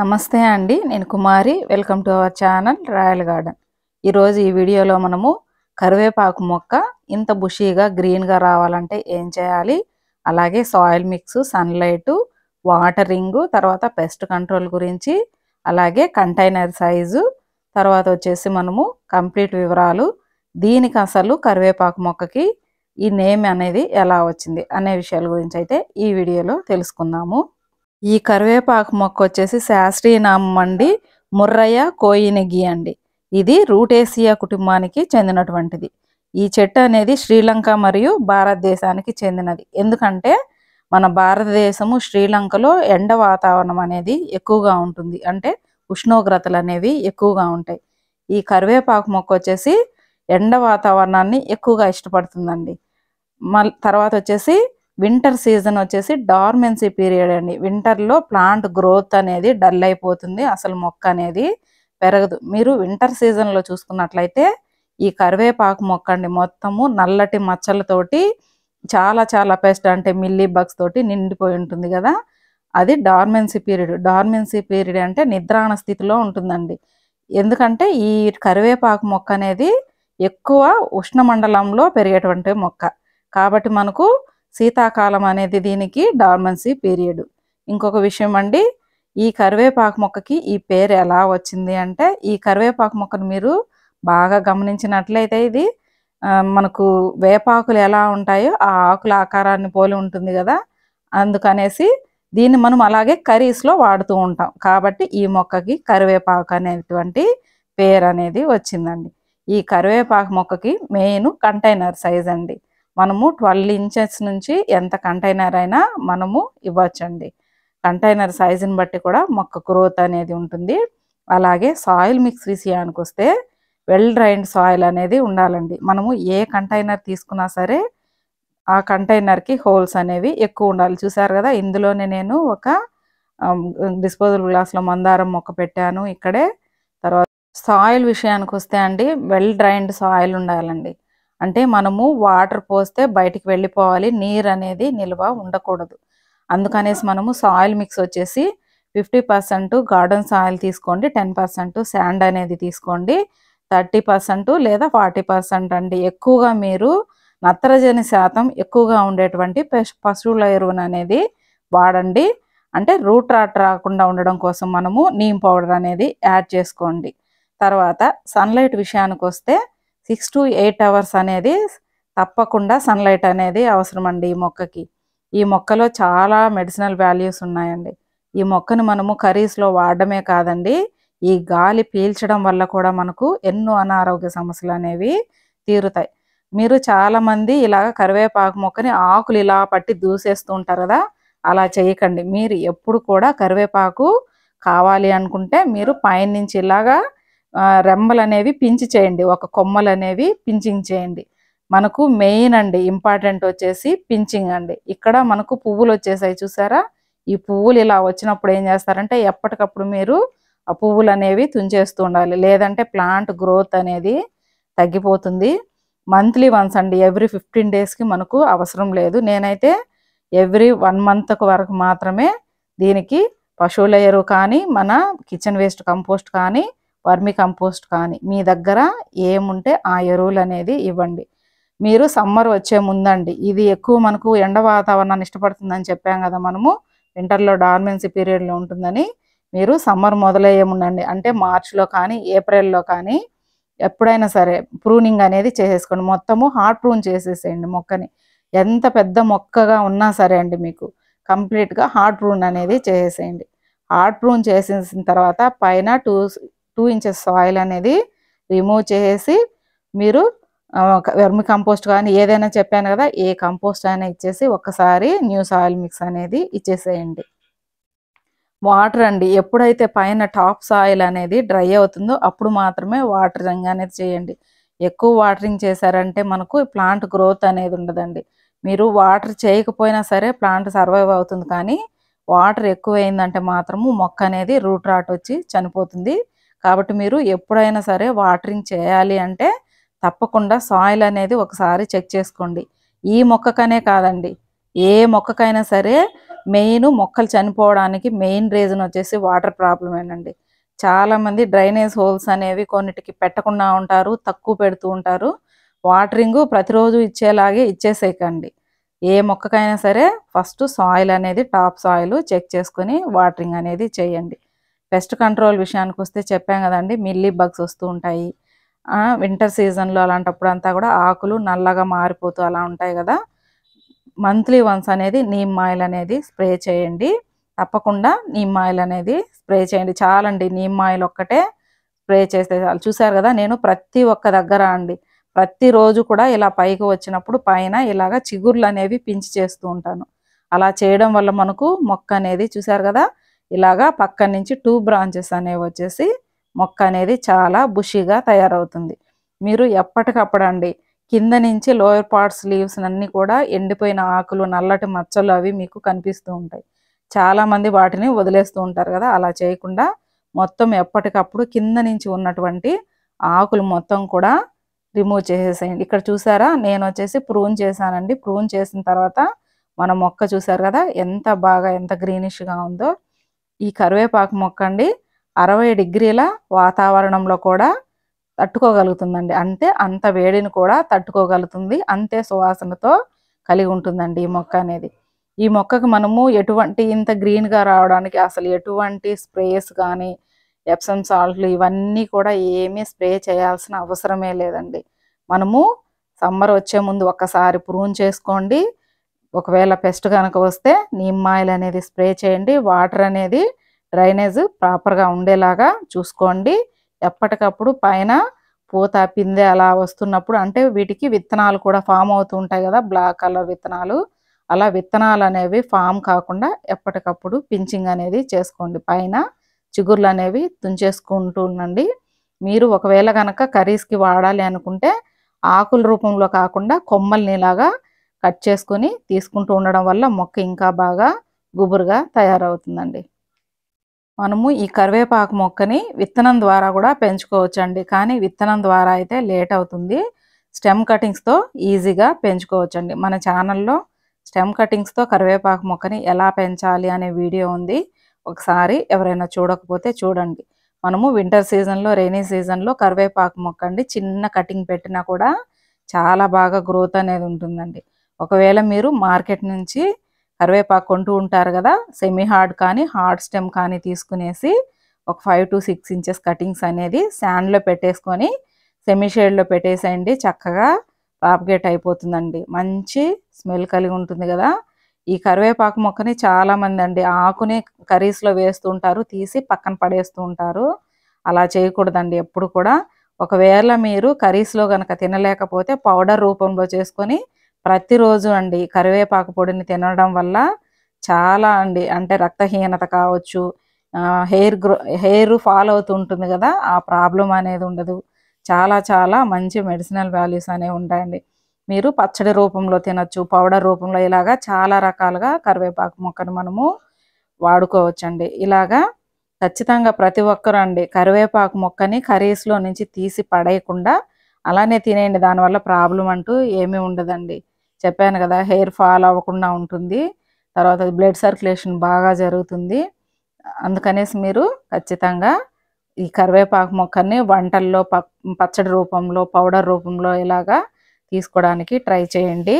నమస్తే అండి నేను Kumari welcome to our channel royal garden ఈరోజు ఈ వీడియోలో మనము కరివేపాకు మొక్క ఇంత బుషీగా గ్రీన్గా రావాలంటే ఏం చేయాలి అలాగే సాయిల్ మిక్స్ సన్లైటు వాటరింగు తర్వాత పెస్ట్ కంట్రోల్ గురించి అలాగే కంటైనర్ సైజు తర్వాత వచ్చేసి మనము కంప్లీట్ వివరాలు దీనికి అసలు కరివేపాకు మొక్కకి ఈ నేమ్ అనేది ఎలా వచ్చింది అనే విషయాల గురించి అయితే ఈ వీడియోలో తెలుసుకుందాము ఈ కరివేపాకు మొక్క వచ్చేసి శాస్త్రీయ నామం అండి ముర్రయ్య కోయినగి అండి ఇది రూటేసియా కుటుంబానికి చెందినటువంటిది ఈ చెట్టు అనేది శ్రీలంక మరియు భారతదేశానికి చెందినది ఎందుకంటే మన భారతదేశము శ్రీలంకలో ఎండ వాతావరణం అనేది ఎక్కువగా ఉంటుంది అంటే ఉష్ణోగ్రతలు అనేవి ఎక్కువగా ఉంటాయి ఈ కరివేపాకు మొక్క వచ్చేసి ఎండ వాతావరణాన్ని ఎక్కువగా ఇష్టపడుతుందండి మళ్ళీ తర్వాత వచ్చేసి వింటర్ సీజన్ వచ్చేసి డార్మెన్సీ పీరియడ్ అండి వింటర్లో ప్లాంట్ గ్రోత్ అనేది డల్ అయిపోతుంది అసలు మొక్క అనేది పెరగదు మీరు వింటర్ సీజన్లో చూసుకున్నట్లయితే ఈ కరివేపాకు మొక్క అండి మొత్తము నల్లటి మచ్చలతోటి చాలా చాలా పెస్ట్ అంటే మిల్లీ బగ్స్ తోటి నిండిపోయి ఉంటుంది కదా అది డార్మెన్సీ పీరియడ్ డార్మెన్సీ పీరియడ్ అంటే నిద్రాణ స్థితిలో ఉంటుందండి ఎందుకంటే ఈ కరివేపాకు మొక్క అనేది ఎక్కువ ఉష్ణ మండలంలో పెరిగేటువంటి మొక్క కాబట్టి మనకు శీతాకాలం అనేది దీనికి డార్మన్సీ పీరియడ్ ఇంకొక విషయం అండి ఈ కరివేపాకు మొక్కకి ఈ పేరు ఎలా వచ్చింది అంటే ఈ కరివేపాకు మొక్కను మీరు బాగా గమనించినట్లయితే ఇది మనకు వేపాకులు ఎలా ఉంటాయో ఆ ఆకుల ఆకారాన్ని పోలి ఉంటుంది కదా అందుకనేసి దీన్ని మనం అలాగే కర్రీస్లో వాడుతూ ఉంటాం కాబట్టి ఈ మొక్కకి కరివేపాకు అనేటువంటి పేరు అనేది వచ్చిందండి ఈ కరివేపాకు మొక్కకి మెయిన్ కంటైనర్ సైజ్ అండి మనము ట్వెల్వ్ ఇంచెస్ నుంచి ఎంత కంటైనర్ అయినా మనము ఇవ్వచ్చండి కంటైనర్ సైజుని బట్టి కూడా మొక్క గ్రోత్ అనేది ఉంటుంది అలాగే సాయిల్ మిక్స్ విషయానికి వస్తే వెల్ డ్రైన్డ్ సాయిల్ అనేది ఉండాలండి మనము ఏ కంటైనర్ తీసుకున్నా సరే ఆ కంటైనర్కి హోల్స్ అనేవి ఎక్కువ ఉండాలి చూసారు కదా ఇందులోనే నేను ఒక డిస్పోజల్ గ్లాస్లో మందారం మొక్క పెట్టాను ఇక్కడే తర్వాత సాయిల్ విషయానికి వస్తే అండి వెల్ డ్రైన్డ్ సాయిల్ ఉండాలండి అంటే మనము వాటర్ పోస్తే బయటికి వెళ్ళిపోవాలి నీరు అనేది నిల్వ ఉండకూడదు అందుకనేసి మనము సాయిల్ మిక్స్ వచ్చేసి ఫిఫ్టీ పర్సెంట్ గార్డెన్ సాయిల్ తీసుకోండి టెన్ పర్సెంట్ శాండ్ అనేది తీసుకోండి థర్టీ పర్సెంట్ లేదా ఫార్టీ పర్సెంట్ అండి ఎక్కువగా మీరు నత్రజని శాతం ఎక్కువగా ఉండేటువంటి పశువుల ఎరువును అనేది వాడండి అంటే రూట్ రాట్ రాకుండా ఉండడం కోసం మనము నీమ్ పౌడర్ అనేది యాడ్ చేసుకోండి తర్వాత సన్లైట్ విషయానికి వస్తే సిక్స్ టు ఎయిట్ అవర్స్ అనేది తప్పకుండా సన్లైట్ అనేది అవసరం అండి ఈ మొక్కకి ఈ మొక్కలో చాలా మెడిసినల్ వాల్యూస్ ఉన్నాయండి ఈ మొక్కను మనము కర్రీస్లో వాడడమే కాదండి ఈ గాలి పీల్చడం వల్ల కూడా మనకు ఎన్నో అనారోగ్య సమస్యలు అనేవి తీరుతాయి మీరు చాలామంది ఇలాగ కరివేపాకు మొక్కని ఆకులు ఇలా పట్టి దూసేస్తూ ఉంటారు కదా అలా చేయకండి మీరు ఎప్పుడు కూడా కరివేపాకు కావాలి అనుకుంటే మీరు పైనుంచి ఇలాగా రెమ్మలు అనేవి పించి చేయండి ఒక కొమ్మలు అనేవి పించింగ్ చేయండి మనకు మెయిన్ అండి ఇంపార్టెంట్ వచ్చేసి పించింగ్ అండి ఇక్కడ మనకు పువ్వులు వచ్చేసాయి చూసారా ఈ పువ్వులు ఇలా వచ్చినప్పుడు ఏం చేస్తారంటే ఎప్పటికప్పుడు మీరు ఆ పువ్వులు అనేవి తుంచేస్తూ ఉండాలి లేదంటే ప్లాంట్ గ్రోత్ అనేది తగ్గిపోతుంది మంత్లీ వన్స్ అండి ఎవ్రీ ఫిఫ్టీన్ డేస్కి మనకు అవసరం లేదు నేనైతే ఎవ్రీ వన్ మంత్కు వరకు మాత్రమే దీనికి పశువుల ఎరువు కానీ మన కిచెన్ వేస్ట్ కంపోస్ట్ కానీ వర్మి కంపోస్ట్ కానీ మీ దగ్గర ఏముంటే ఆ ఎరువులు అనేది ఇవ్వండి మీరు సమ్మర్ వచ్చే ముందండి ఇది ఎక్కువ మనకు ఎండ వాతావరణాన్ని ఇష్టపడుతుందని చెప్పాం కదా మనము వింటర్లో డార్మెన్సీ పీరియడ్లో ఉంటుందని మీరు సమ్మర్ ముందండి అంటే మార్చ్లో కానీ ఏప్రిల్లో కానీ ఎప్పుడైనా సరే ప్రూనింగ్ అనేది చేసేసుకోండి మొత్తము హార్ట్ ప్రూన్ చేసేసేయండి మొక్కని ఎంత పెద్ద మొక్కగా ఉన్నా సరే అండి మీకు కంప్లీట్గా హార్ట్ ప్రూన్ అనేది చేసేసేయండి హార్ట్ ప్రూన్ చేసేసిన తర్వాత పైన టూ టూ ఇంచెస్ ఆయిల్ అనేది రిమూవ్ చేసి మీరు వెర్మి కంపోస్ట్ కానీ ఏదైనా చెప్పాను కదా ఏ కంపోస్ట్ అయినా ఇచ్చేసి ఒక్కసారి న్యూ సాయిల్ మిక్స్ అనేది ఇచ్చేసేయండి వాటర్ అండి ఎప్పుడైతే పైన టాప్ సాయిల్ అనేది డ్రై అవుతుందో అప్పుడు మాత్రమే వాటరింగ్ అనేది చేయండి ఎక్కువ వాటరింగ్ చేశారంటే మనకు ప్లాంట్ గ్రోత్ అనేది ఉండదండి మీరు వాటర్ చేయకపోయినా సరే ప్లాంట్ సర్వైవ్ అవుతుంది కానీ వాటర్ ఎక్కువైందంటే మాత్రము మొక్క అనేది రూట్ రాట్ వచ్చి చనిపోతుంది కాబట్టి మీరు ఎప్పుడైనా సరే వాటరింగ్ చేయాలి అంటే తప్పకుండా సాయిల్ అనేది ఒకసారి చెక్ చేసుకోండి ఈ మొక్కకనే కాదండి ఏ మొక్కకైనా సరే మెయిన్ మొక్కలు చనిపోవడానికి మెయిన్ రీజన్ వచ్చేసి వాటర్ ప్రాబ్లమేనండి చాలామంది డ్రైనేజ్ హోల్స్ అనేవి కొన్నిటికి పెట్టకుండా ఉంటారు తక్కువ పెడుతూ ఉంటారు వాటరింగ్ ప్రతిరోజు ఇచ్చేలాగే ఇచ్చేసేయకండి ఏ మొక్కకైనా సరే ఫస్ట్ సాయిల్ అనేది టాప్ సాయిల్ చెక్ చేసుకొని వాటరింగ్ అనేది చేయండి పెస్ట్ కంట్రోల్ విషయానికి వస్తే చెప్పాం కదండి మిల్లీ బగ్స్ వస్తూ ఉంటాయి వింటర్ సీజన్లో అలాంటప్పుడు అంతా కూడా ఆకులు నల్లగా మారిపోతూ అలా ఉంటాయి కదా మంత్లీ వన్స్ అనేది నీమ్ ఆయిల్ అనేది స్ప్రే చేయండి తప్పకుండా నీమ్ ఆయిల్ అనేది స్ప్రే చేయండి చాలండి నీమ్ ఆయిల్ ఒక్కటే స్ప్రే చేస్తే చాలు చూసారు కదా నేను ప్రతి ఒక్క దగ్గర అండి ప్రతిరోజు కూడా ఇలా పైకి వచ్చినప్పుడు పైన ఇలాగ చిగుర్లు అనేవి పించి చేస్తూ ఉంటాను అలా చేయడం వల్ల మనకు మొక్క అనేది చూసారు కదా ఇలాగా పక్క నుంచి టూ బ్రాంచెస్ అనేవి వచ్చేసి మొక్క అనేది చాలా బుషీగా తయారవుతుంది మీరు ఎప్పటికప్పుడు అండి కింద నుంచి లోయర్ పార్ట్స్ లీవ్స్ అన్నీ కూడా ఎండిపోయిన ఆకులు నల్లటి మచ్చలు అవి మీకు కనిపిస్తూ ఉంటాయి చాలామంది వాటిని వదిలేస్తూ ఉంటారు కదా అలా చేయకుండా మొత్తం ఎప్పటికప్పుడు కింద నుంచి ఉన్నటువంటి ఆకులు మొత్తం కూడా రిమూవ్ చేసేసేయండి ఇక్కడ చూసారా నేను వచ్చేసి ప్రూన్ చేశానండి ప్రూన్ చేసిన తర్వాత మన మొక్క చూసారు కదా ఎంత బాగా ఎంత గ్రీనిష్గా ఉందో ఈ కరివేపాకు మొక్క అండి అరవై డిగ్రీల వాతావరణంలో కూడా తట్టుకోగలుగుతుందండి అంటే అంత వేడిని కూడా తట్టుకోగలుగుతుంది అంతే సువాసనతో కలిగి ఉంటుందండి ఈ మొక్క అనేది ఈ మొక్కకు మనము ఎటువంటి ఇంత గ్రీన్గా రావడానికి అసలు ఎటువంటి స్ప్రేస్ కానీ ఎప్సమ్ సాల్ట్లు ఇవన్నీ కూడా ఏమీ స్ప్రే చేయాల్సిన అవసరమే లేదండి మనము సమ్మర్ వచ్చే ముందు ఒక్కసారి ప్రూన్ చేసుకోండి ఒకవేళ పెస్ట్ కనుక వస్తే నీమ్ ఆయిల్ అనేది స్ప్రే చేయండి వాటర్ అనేది డ్రైనేజ్ ప్రాపర్గా ఉండేలాగా చూసుకోండి ఎప్పటికప్పుడు పైన పూత పిందె అలా వస్తున్నప్పుడు అంటే వీటికి విత్తనాలు కూడా ఫామ్ అవుతూ ఉంటాయి కదా బ్లాక్ కలర్ విత్తనాలు అలా విత్తనాలు అనేవి ఫామ్ కాకుండా ఎప్పటికప్పుడు పించింగ్ అనేది చేసుకోండి పైన చిగుర్లు అనేవి తుంచేసుకుంటూ ఉండండి మీరు ఒకవేళ కనుక కర్రీస్కి వాడాలి అనుకుంటే ఆకుల రూపంలో కాకుండా కొమ్మల్ని కట్ చేసుకొని తీసుకుంటూ ఉండడం వల్ల మొక్క ఇంకా బాగా గుబురుగా తయారవుతుందండి మనము ఈ కరివేపాకు మొక్కని విత్తనం ద్వారా కూడా పెంచుకోవచ్చండి కానీ విత్తనం ద్వారా అయితే లేట్ అవుతుంది స్టెమ్ కటింగ్స్తో ఈజీగా పెంచుకోవచ్చండి మన ఛానల్లో స్టెమ్ కటింగ్స్తో కరివేపాకు మొక్కని ఎలా పెంచాలి అనే వీడియో ఉంది ఒకసారి ఎవరైనా చూడకపోతే చూడండి మనము వింటర్ సీజన్లో రెయినీ సీజన్లో కరివేపాకు మొక్క అండి చిన్న కటింగ్ పెట్టినా కూడా చాలా బాగా గ్రోత్ అనేది ఉంటుందండి ఒకవేళ మీరు మార్కెట్ నుంచి కరివేపాకు కొంటూ ఉంటారు కదా సెమీ హార్డ్ కానీ హార్డ్ స్టెమ్ కానీ తీసుకునేసి ఒక five to six inches cuttings అనేది శాండ్లో పెట్టేసుకొని సెమీ షేడ్లో పెట్టేసేయండి చక్కగా ప్రాపగేట్ అయిపోతుందండి మంచి స్మెల్ కలిగి ఉంటుంది కదా ఈ కరివేపాకు మొక్కని చాలామంది అండి ఆకుని కర్రీస్లో వేస్తూ ఉంటారు తీసి పక్కన పడేస్తూ ఉంటారు అలా చేయకూడదండి ఎప్పుడు కూడా ఒకవేళ మీరు కర్రీస్లో కనుక తినలేకపోతే పౌడర్ రూపంలో చేసుకొని ప్రతిరోజు అండి కరివేపాకు పొడిని తినడం వల్ల చాలా అండి అంటే రక్తహీనత కావచ్చు హెయిర్ గ్రో హెయిర్ ఫాల్ అవుతుంటుంది కదా ఆ ప్రాబ్లం అనేది ఉండదు చాలా చాలా మంచి మెడిసినల్ వాల్యూస్ అనేవి ఉంటాయండి మీరు పచ్చడి రూపంలో తినచ్చు పౌడర్ రూపంలో ఇలాగా చాలా రకాలుగా కరివేపాకు మొక్కను మనము వాడుకోవచ్చండి ఇలాగా ఖచ్చితంగా ప్రతి ఒక్కరు అండి కరివేపాకు మొక్కని కర్రీస్లో నుంచి తీసి పడేయకుండా అలానే తినేయండి దానివల్ల ప్రాబ్లం అంటూ ఏమీ ఉండదండి చెప్పాను కదా హెయిర్ ఫాల్ అవ్వకుండా ఉంటుంది తర్వాత బ్లడ్ సర్క్యులేషన్ బాగా జరుగుతుంది అందుకనేసి మీరు ఖచ్చితంగా ఈ కరివేపాకు మొక్కని వంటల్లో పచ్చడి రూపంలో పౌడర్ రూపంలో ఇలాగా తీసుకోవడానికి ట్రై చేయండి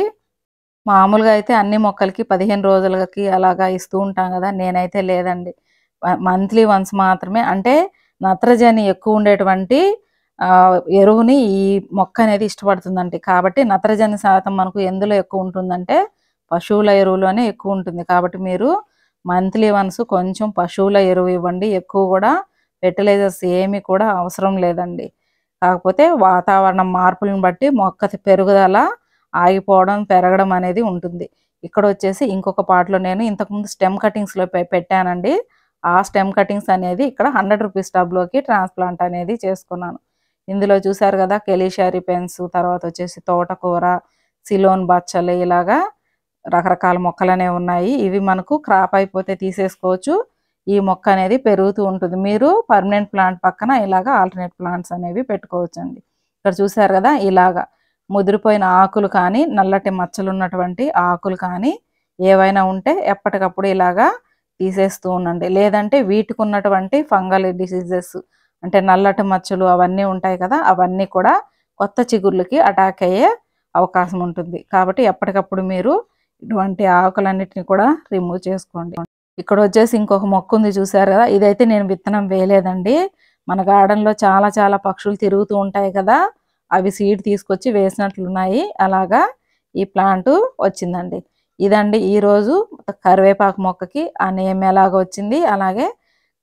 మామూలుగా అయితే అన్ని మొక్కలకి పదిహేను రోజులకి అలాగా ఇస్తూ ఉంటాం కదా నేనైతే లేదండి మంత్లీ వన్స్ మాత్రమే అంటే నత్రజని ఎక్కువ ఉండేటువంటి ఎరువుని ఈ మొక్క అనేది ఇష్టపడుతుందండి కాబట్టి నత్రజని శాతం మనకు ఎందులో ఎక్కువ ఉంటుందంటే పశువుల ఎరువులోనే ఎక్కువ ఉంటుంది కాబట్టి మీరు మంత్లీ వన్స్ కొంచెం పశువుల ఎరువు ఇవ్వండి ఎక్కువ కూడా ఫెర్టిలైజర్స్ ఏమి కూడా అవసరం లేదండి కాకపోతే వాతావరణం మార్పులను బట్టి మొక్క పెరుగుదల ఆగిపోవడం పెరగడం అనేది ఉంటుంది ఇక్కడ వచ్చేసి ఇంకొక పాటలో నేను ఇంతకుముందు స్టెమ్ కటింగ్స్లో పెట్టానండి ఆ స్టెమ్ కటింగ్స్ అనేది ఇక్కడ హండ్రెడ్ రూపీస్ టబ్లోకి ట్రాన్స్ప్లాంట్ అనేది చేసుకున్నాను ఇందులో చూసారు కదా కెలీషారీ పెన్స్ తర్వాత వచ్చేసి తోటకూర సిలోన్ బచ్చలు ఇలాగా రకరకాల మొక్కలనే ఉన్నాయి ఇవి మనకు క్రాప్ అయిపోతే తీసేసుకోవచ్చు ఈ మొక్క అనేది పెరుగుతూ ఉంటుంది మీరు పర్మనెంట్ ప్లాంట్ పక్కన ఇలాగ ఆల్టర్నేట్ ప్లాంట్స్ అనేవి అండి ఇక్కడ చూసారు కదా ఇలాగ ముదిరిపోయిన ఆకులు కానీ నల్లటి మచ్చలు ఉన్నటువంటి ఆకులు కానీ ఏవైనా ఉంటే ఎప్పటికప్పుడు ఇలాగా తీసేస్తూ ఉండండి లేదంటే వీటికి ఉన్నటువంటి ఫంగల్ డిసీజెస్ అంటే నల్లటి మచ్చలు అవన్నీ ఉంటాయి కదా అవన్నీ కూడా కొత్త చిగుర్లకి అటాక్ అయ్యే అవకాశం ఉంటుంది కాబట్టి ఎప్పటికప్పుడు మీరు ఇటువంటి ఆకులన్నిటిని కూడా రిమూవ్ చేసుకోండి ఇక్కడ వచ్చేసి ఇంకొక మొక్క ఉంది చూసారు కదా ఇదైతే నేను విత్తనం వేయలేదండి మన గార్డెన్లో చాలా చాలా పక్షులు తిరుగుతూ ఉంటాయి కదా అవి సీడ్ తీసుకొచ్చి వేసినట్లున్నాయి అలాగా ఈ ప్లాంట్ వచ్చిందండి ఇదండి ఈరోజు కరివేపాకు మొక్కకి ఆ నేమ్ ఎలాగ వచ్చింది అలాగే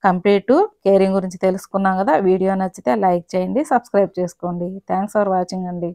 కంప్లీట్ కేరింగ్ గురించి తెలుసుకున్నాం కదా వీడియో నచ్చితే లైక్ చేయండి సబ్స్క్రైబ్ చేసుకోండి థ్యాంక్స్ ఫర్ వాచింగ్ అండి